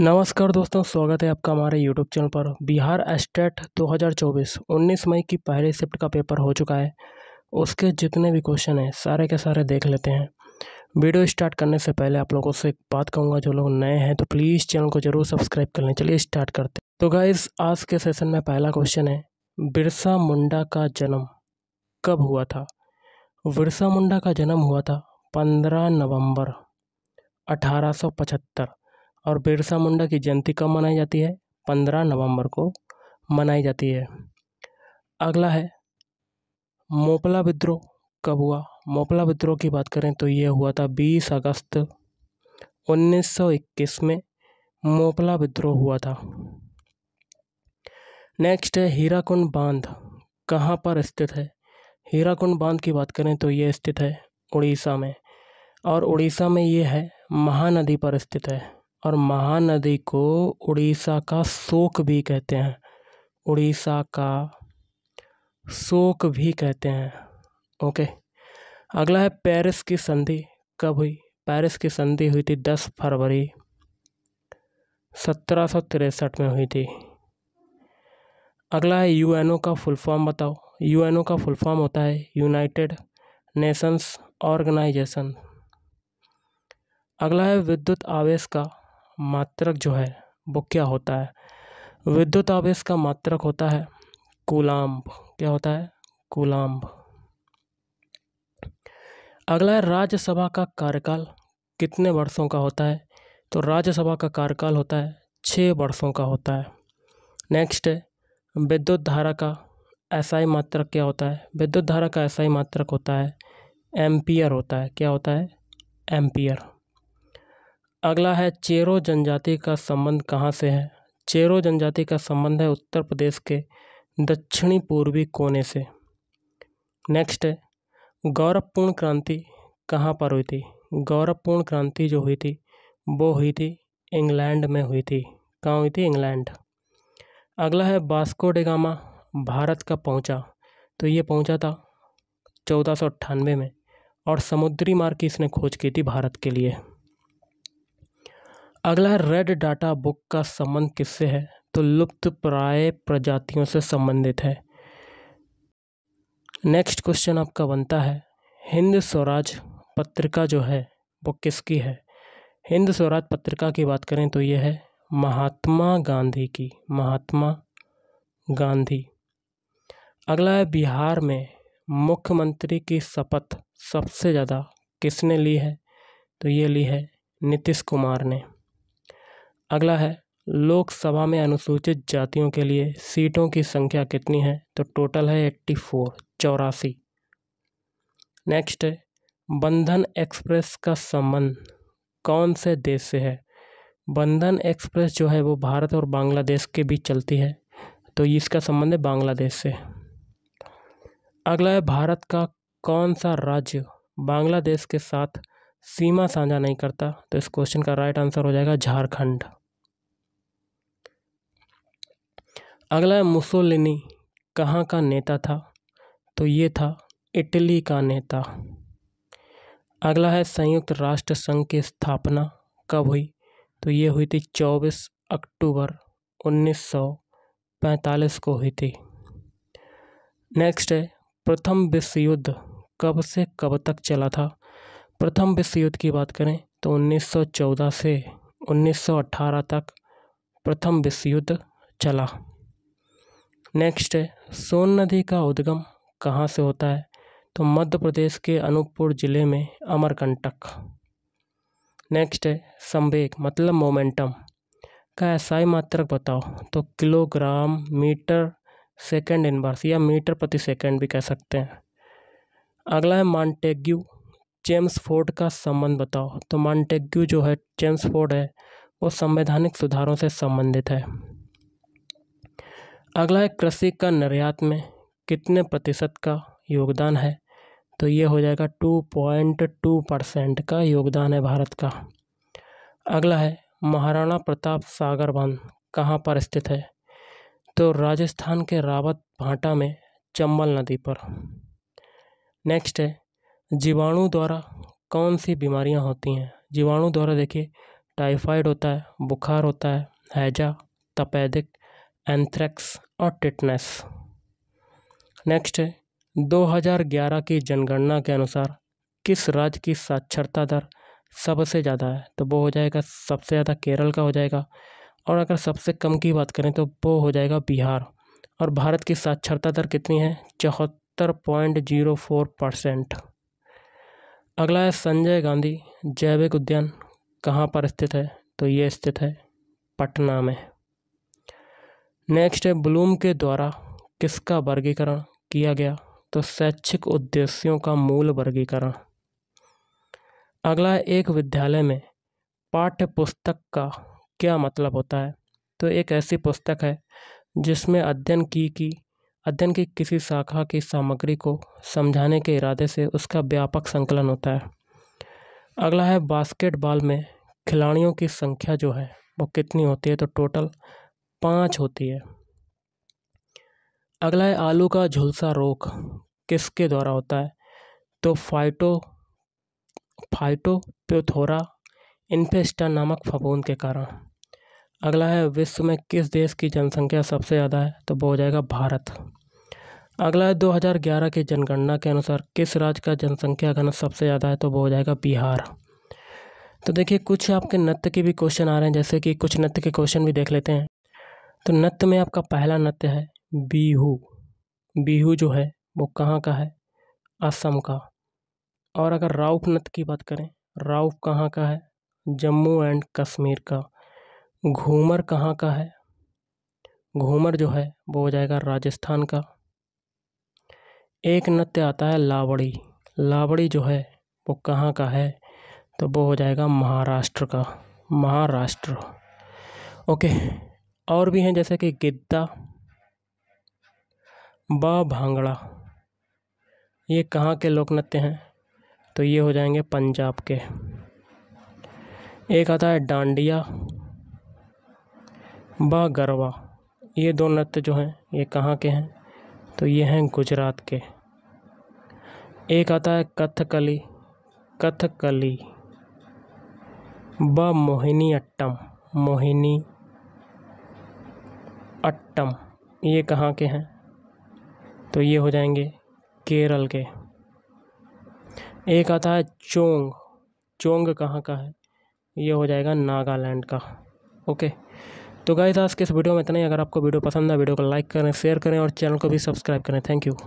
नमस्कार दोस्तों स्वागत है आपका हमारे यूट्यूब चैनल पर बिहार स्टेट 2024 19 मई की पहले शिफ्ट का पेपर हो चुका है उसके जितने भी क्वेश्चन हैं सारे के सारे देख लेते हैं वीडियो स्टार्ट करने से पहले आप लोगों से एक बात कहूँगा जो लोग नए हैं तो प्लीज़ चैनल को ज़रूर सब्सक्राइब कर लें चलिए स्टार्ट करते हैं तो गाइज आज के सेशन में पहला क्वेश्चन है बिरसा मुंडा का जन्म कब हुआ था बिरसा मुंडा का जन्म हुआ था पंद्रह नवम्बर अठारह और बिरसा मुंडा की जयंती कब मनाई जाती है पंद्रह नवंबर को मनाई जाती है अगला है मोपला विद्रोह कब हुआ मोपला विद्रोह की बात करें तो यह हुआ था 20 अगस्त 1921 में मोपला विद्रोह हुआ था नेक्स्ट है हीराकुंड बांध कहाँ पर स्थित है हीराकुंड बांध की बात करें तो ये स्थित है उड़ीसा में और उड़ीसा में ये है महानदी पर स्थित है और महानदी को उड़ीसा का शोक भी कहते हैं उड़ीसा का शोक भी कहते हैं ओके अगला है पेरिस की संधि कब हुई पेरिस की संधि हुई थी दस फरवरी सत्रह सौ तिरसठ में हुई थी अगला है यूएनओ का फुल फॉर्म बताओ यूएनओ का फुल फॉर्म होता है यूनाइटेड नेशंस ऑर्गेनाइजेशन अगला है विद्युत आवेश का मात्रक जो है वो क्या होता है विद्युत आवेश का मात्रक होता है कूलाम्ब क्या होता है कूलाम्ब अगला है राज्यसभा का कार्यकाल कितने वर्षों का होता है तो राज्यसभा का कार्यकाल होता है छः वर्षों का होता है नेक्स्ट है विद्युत धारा का एसआई मात्रक क्या होता है विद्युत धारा का एसआई मात्रक होता है एम्पियर होता है क्या होता है एम्पियर अगला है चेरो जनजाति का संबंध कहाँ से है चेरो जनजाति का संबंध है उत्तर प्रदेश के दक्षिणी पूर्वी कोने से नेक्स्ट है गौरवपूर्ण क्रांति कहाँ पर हुई थी गौरवपूर्ण क्रांति जो हुई थी वो हुई थी इंग्लैंड में हुई थी कहाँ हुई थी इंग्लैंड अगला है बास्को डेगामा भारत का पहुँचा तो ये पहुँचा था चौदह में और समुद्री मार्ग की इसने खोज की थी भारत के लिए अगला रेड डाटा बुक का संबंध किससे है तो लुप्त प्राय प्रजातियों से संबंधित है नेक्स्ट क्वेश्चन आपका बनता है हिंद स्वराज पत्रिका जो है वो किसकी है हिंद स्वराज पत्रिका की बात करें तो यह है महात्मा गांधी की महात्मा गांधी अगला है बिहार में मुख्यमंत्री की शपथ सबसे ज़्यादा किसने ली है तो ये ली है नीतीश कुमार ने अगला है लोकसभा में अनुसूचित जातियों के लिए सीटों की संख्या कितनी है तो टोटल है एट्टी फोर चौरासी नेक्स्ट है बंधन एक्सप्रेस का संबंध कौन से देश से है बंधन एक्सप्रेस जो है वो भारत और बांग्लादेश के बीच चलती है तो इसका संबंध है बांग्लादेश से अगला है भारत का कौन सा राज्य बांग्लादेश के साथ सीमा साझा नहीं करता तो इस क्वेश्चन का राइट आंसर हो जाएगा झारखंड अगला है मुसोलिनी कहाँ का नेता था तो ये था इटली का नेता अगला है संयुक्त राष्ट्र संघ की स्थापना कब हुई तो ये हुई थी 24 अक्टूबर 1945 को हुई थी नेक्स्ट है प्रथम विश्व युद्ध कब से कब तक चला था प्रथम विश्व युद्ध की बात करें तो 1914 से 1918 तक प्रथम विश्व युद्ध चला नेक्स्ट है सोन नदी का उद्गम कहाँ से होता है तो मध्य प्रदेश के अनूपपुर ज़िले में अमरकंटक नेक्स्ट है संवेग मतलब मोमेंटम का ही मात्रक बताओ तो किलोग्राम मीटर सेकेंड इनवर्स या मीटर प्रति सेकेंड भी कह सकते हैं अगला है मॉन्टेग्यू जेम्स फोर्ड का संबंध बताओ तो मॉन्टेग्यू जो है जेम्स फोर्ड है वो संवैधानिक सुधारों से संबंधित है अगला है कृषि का निर्यात में कितने प्रतिशत का योगदान है तो ये हो जाएगा टू पॉइंट टू परसेंट का योगदान है भारत का अगला है महाराणा प्रताप सागर बांध कहाँ पर स्थित है तो राजस्थान के रावत भाटा में चंबल नदी पर नेक्स्ट है जीवाणु द्वारा कौन सी बीमारियाँ होती हैं जीवाणु द्वारा देखिए टाइफाइड होता है बुखार होता है हैजा तपेदिक एंथ्रैक्स और टिटनेस नेक्स्ट है 2011 की जनगणना के अनुसार किस राज्य की साक्षरता दर सबसे ज़्यादा है तो वो हो जाएगा सबसे ज़्यादा केरल का हो जाएगा और अगर सबसे कम की बात करें तो वो हो जाएगा बिहार और भारत की साक्षरता दर कितनी है चौहत्तर पॉइंट जीरो फोर परसेंट अगला है संजय गांधी जैविक उद्यान कहाँ पर स्थित है तो ये स्थित है पटना में नेक्स्ट है ब्लूम के द्वारा किसका वर्गीकरण किया गया तो शैक्षिक उद्देश्यों का मूल वर्गीकरण अगला एक विद्यालय में पाठ्य पुस्तक का क्या मतलब होता है तो एक ऐसी पुस्तक है जिसमें अध्ययन की की अध्ययन की किसी शाखा की सामग्री को समझाने के इरादे से उसका व्यापक संकलन होता है अगला है बास्केटबॉल में खिलाड़ियों की संख्या जो है वो कितनी होती है तो टोटल पाँच होती है अगला है आलू का झुलसा रोग किसके द्वारा होता है तो फाइटो फाइटोप्योथोरा इन्फेस्टा नामक फफूंद के कारण अगला है विश्व में किस देश की जनसंख्या सबसे ज़्यादा है तो वो हो जाएगा भारत अगला है 2011 की जनगणना के अनुसार किस राज्य का जनसंख्या घन सबसे ज़्यादा है तो वो हो जाएगा बिहार तो देखिए कुछ आपके नृत्य के भी क्वेश्चन आ रहे हैं जैसे कि कुछ नृत्य के क्वेश्चन भी देख लेते हैं तो नृत्य में आपका पहला नृत्य है बीहू बीहू जो है वो कहाँ का है असम का और अगर राउफ नृत्य की बात करें राउफ कहाँ का है जम्मू एंड कश्मीर का घूमर कहाँ का है घूमर जो है वो हो जाएगा राजस्थान का एक नृत्य आता है लावड़ी लावड़ी जो है वो कहाँ का है तो वो हो जाएगा महाराष्ट्र का महाराष्ट्र ओके और भी हैं जैसे कि गिद्दा ब भांगड़ा ये कहाँ के लोक नृत्य हैं तो ये हो जाएंगे पंजाब के एक आता है डांडिया ब गरबा ये दो नृत्य जो हैं ये कहाँ के हैं तो ये हैं गुजरात के एक आता है कथकली कथकली ब मोहिनी अट्टम मोहिनी अट्टम ये कहाँ के हैं तो ये हो जाएंगे केरल के एक आता है चोंग चोंग कहाँ का है ये हो जाएगा नागालैंड का ओके तो गाइस आज के इस वीडियो में इतना ही अगर आपको वीडियो पसंद है वीडियो को लाइक करें शेयर करें और चैनल को भी सब्सक्राइब करें थैंक यू